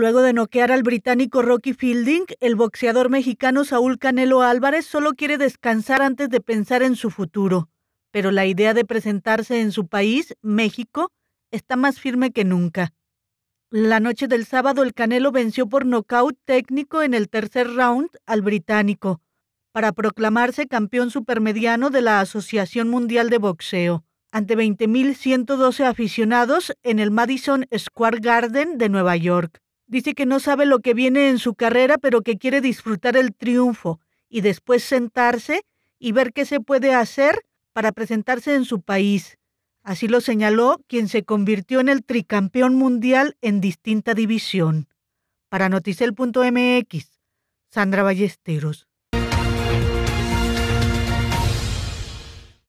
Luego de noquear al británico Rocky Fielding, el boxeador mexicano Saúl Canelo Álvarez solo quiere descansar antes de pensar en su futuro. Pero la idea de presentarse en su país, México, está más firme que nunca. La noche del sábado el Canelo venció por nocaut técnico en el tercer round al británico, para proclamarse campeón supermediano de la Asociación Mundial de Boxeo, ante 20.112 aficionados en el Madison Square Garden de Nueva York. Dice que no sabe lo que viene en su carrera, pero que quiere disfrutar el triunfo y después sentarse y ver qué se puede hacer para presentarse en su país. Así lo señaló quien se convirtió en el tricampeón mundial en distinta división. Para noticel.mx, Sandra Ballesteros.